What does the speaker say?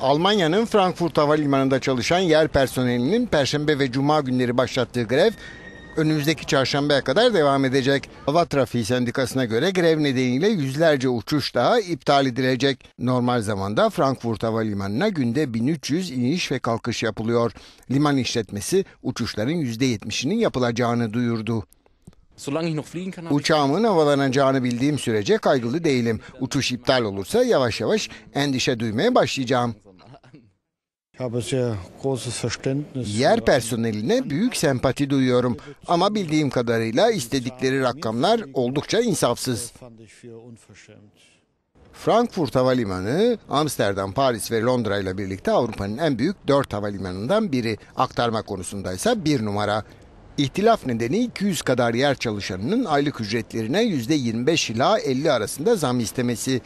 Almanya'nın Frankfurt Havalimanı'nda çalışan yer personelinin perşembe ve cuma günleri başlattığı grev önümüzdeki çarşambaya kadar devam edecek. Hava trafiği sendikasına göre grev nedeniyle yüzlerce uçuş daha iptal edilecek. Normal zamanda Frankfurt Havalimanı'na günde 1300 iniş ve kalkış yapılıyor. Liman işletmesi uçuşların %70'inin yapılacağını duyurdu. Uçağımın havalanacağını bildiğim sürece kaygılı değilim. Uçuş iptal olursa yavaş yavaş endişe duymaya başlayacağım. Yer personeline büyük sempati duyuyorum ama bildiğim kadarıyla istedikleri rakamlar oldukça insafsız. Frankfurt Havalimanı, Amsterdam, Paris ve Londra ile birlikte Avrupa'nın en büyük dört havalimanından biri. Aktarma konusunda ise bir numara. İhtilaf nedeni 200 kadar yer çalışanının aylık ücretlerine %25 ila 50 arasında zam istemesi.